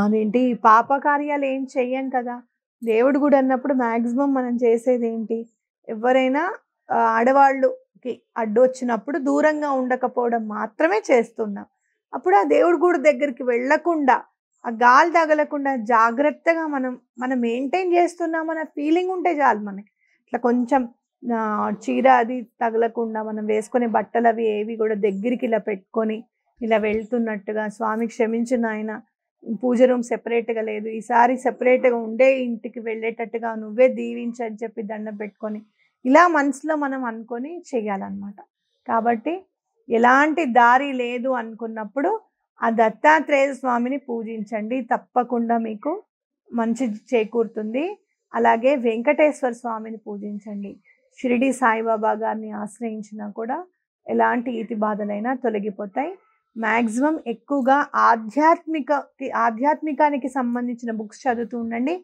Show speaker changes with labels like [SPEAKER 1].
[SPEAKER 1] అదేంటి పాప కార్యాలు ఏం చెయ్యం కదా దేవుడు కూడా అన్నప్పుడు మ్యాక్సిమం మనం చేసేది ఏంటి ఎవరైనా ఆడవాళ్ళుకి అడ్డొచ్చినప్పుడు దూరంగా ఉండకపోవడం మాత్రమే చేస్తున్నాం అప్పుడు ఆ దేవుడు కూడా దగ్గరికి వెళ్ళకుండా ఆ గాలి తగలకుండా జాగ్రత్తగా మనం మనం మెయింటైన్ చేస్తున్నాం ఫీలింగ్ ఉంటే చాలు మనకి ఇట్లా కొంచెం చీర అది తగలకుండా మనం వేసుకునే బట్టలు అవి ఏవి కూడా దగ్గరికి ఇలా పెట్టుకొని ఇలా వెళ్తున్నట్టుగా స్వామి క్షమించిన ఆయన పూజ రూమ్ సెపరేట్గా లేదు ఈసారి సెపరేట్గా ఉండే ఇంటికి వెళ్ళేటట్టుగా నువ్వే దీవించని చెప్పి దండం పెట్టుకొని ఇలా మనసులో మనం అనుకొని చేయాలన్నమాట కాబట్టి ఎలాంటి దారి లేదు అనుకున్నప్పుడు ఆ దత్తాత్రేయ స్వామిని పూజించండి తప్పకుండా మీకు మంచి చేకూరుతుంది అలాగే వెంకటేశ్వర స్వామిని పూజించండి షిరిడి సాయిబాబా గారిని ఆశ్రయించినా కూడా ఎలాంటి ఇతి బాధలైనా తొలగిపోతాయి మ్యాక్సిమం ఎక్కువగా ఆధ్యాత్మిక ఆధ్యాత్మికానికి సంబంధించిన బుక్స్ చదువుతూ ఉండండి